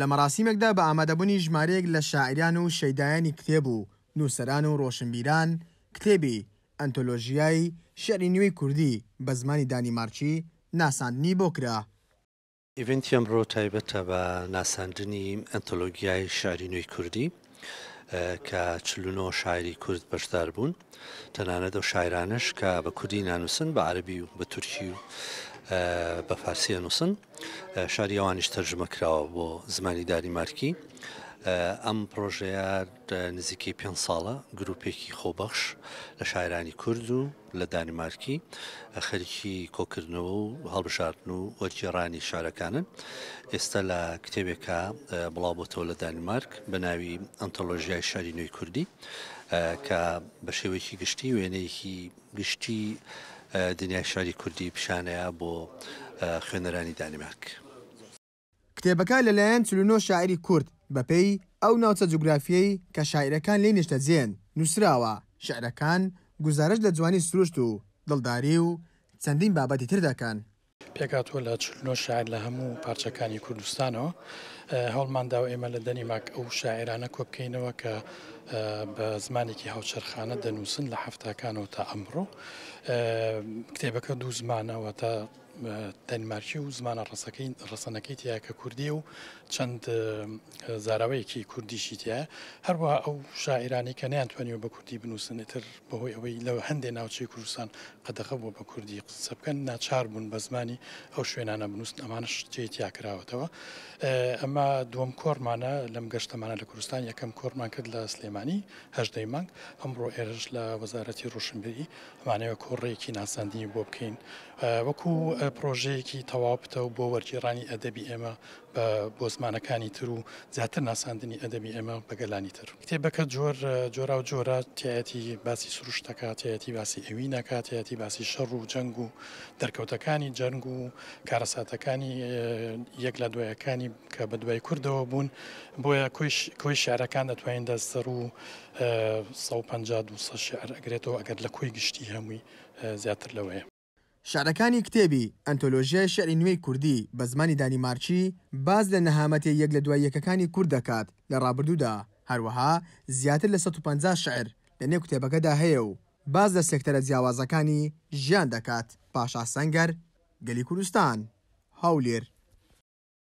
لە مەراسیمێکدا بە ئامادەبوونی ژمارەیەک لە شاعران و شەیدایانی کتێب و نووسەران و ڕۆشنبیران کتێبی ئەنتۆلۆژیایی شەری نوێی کوردی بە زمانی دانیمارچی ناساندنی بۆ کرا. ئیڤنتیم ڕۆ تایبەتە بە ناساندنی ئەنتۆلۆگیای شاری نوێی کوردی. کە چلونۆ شاعری کورد بەشدار بوون تەنانەت ئەو شاعرانش کە بە کوردی نانووسن بە عربی و بە تورکی و بە فارسیە نووسن شاریەوانیش تەرژمە کراوە بۆ زمانی داری مارکی ئەم پرۆژەیە نزیکەی پێ ساڵە گرروپێکی خۆبەخش لە شاعرانی کورد و لە دانیمارکی خەرکی کۆکردنەوە و هەڵبشارن و وەرجێڕانی شارەکانن ئێستا لە کتێبێکە بڵاوبەتەوە لە دانیمارک بە ناوی ئەنتەلۆژیای شاری نوێی کوردی کە بە شێوەیەکی گشتی وێنەیەکی گشتی دنیای شاری کوردی پیشانەیە بۆ خوێنەرانی دانیمارک. کتێبەکە لەلایەن چلونۆ شاعری کورد بەپێی ئەو ناوچە جوگرافیەی کە شاعرەکان لێ نیشتە جێن نووسراوە شعرەکان گزارش لە جوانی سروشت و دڵداری و چەندین بابەتی تر دەکەن. پێکاتوە لە چلۆ شاعر لە هەموو پارچەکانی کوردستانەوە هەڵمانداوە ئێمە لە دەنیماک ئەو شاعرانە کۆ بکەینەوە کە بە زمانێکی هاوچەرخانە دەنووسن لە هەفتەکانەوە تا ئەمڕۆ کتێبەکە دوو زمانەوە تا دەنمارکی و زمانە ڕسەکەی ڕسەنەکەی تیا کە کوردی و چەند زاراوەیەکی کوردیشی تیا هەروە ئەو شاعرانی کە نیانتوانیەوە بە کوردی بنووسنێتتر بەهۆی ئەوەی لەو هەندێک ناوچەی کوردستان قەدەخە بۆ بە کوردی قسە بکەن ناچار بوون بە زمانی ئەو شوێنانە بنووسن ئەمانە شتێ تیا کراوەتەوە ئەمە دووەم کۆرمانە لەم گەشتەمانە لە کوردستان یەکەم کۆرمان کرد لە سلێمانی هەشدەی مانگ ئەمڕۆ ئێرش لە وەزارەتی ڕوشنبیری ئەمانەوە کۆڕێکی ناساندنی بۆ بکەین وەکوو پرۆژەیەکی تەواو بتەوە بۆ وەرگێڕانی ئەدەبی ئێمە بۆ زمانەکانی تر و زیاتر ناساندنی ئەدەبی ئێمە بەگەلانی تر کتێبەکە جۆر جۆرا و جۆرە تایەتی باسی سروشتەکاتەتی باسی ئەوی نکاتەتی باسی شەڕ و جەنگ و دەرکەوتەکانی جەنگ و کارەساتەکانی یەک لە دوایەکانی کە بە دوای کوردەوە بوون بۆیە کۆی شارەکان دەتوانین دەستەر و 150 شعر ئەگرێتەوە ئەگەر لە کۆی گشتی هەمووی زیاتر لەوەیە شارەکانی کتێبی ئەنتۆلۆژیای شعری نوێی کوردی بە زمانی دانیمارچی باز لە نەهامەتی یەک لە دوای یەکەکانی کورد دەکات لە ڕابردوودا هەروەها زیاتر لە 150 شعر لە نێو کتێبەکەدا هەیە و باز لە سێکتەرە جیاوازەکانی ژیان دەکات پاشا سەنگەر گەلی کوردستان هاولێر